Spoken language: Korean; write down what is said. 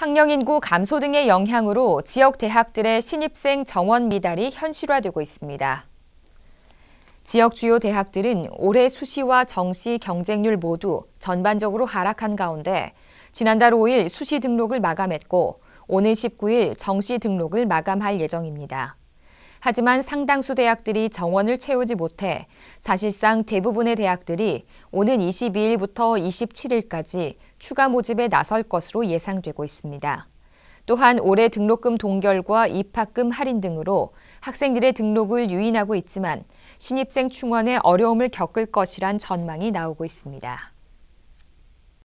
학령 인구 감소 등의 영향으로 지역 대학들의 신입생 정원 미달이 현실화되고 있습니다. 지역 주요 대학들은 올해 수시와 정시 경쟁률 모두 전반적으로 하락한 가운데 지난달 5일 수시 등록을 마감했고 오는 19일 정시 등록을 마감할 예정입니다. 하지만 상당수 대학들이 정원을 채우지 못해 사실상 대부분의 대학들이 오는 22일부터 27일까지 추가 모집에 나설 것으로 예상되고 있습니다. 또한 올해 등록금 동결과 입학금 할인 등으로 학생들의 등록을 유인하고 있지만 신입생 충원에 어려움을 겪을 것이란 전망이 나오고 있습니다.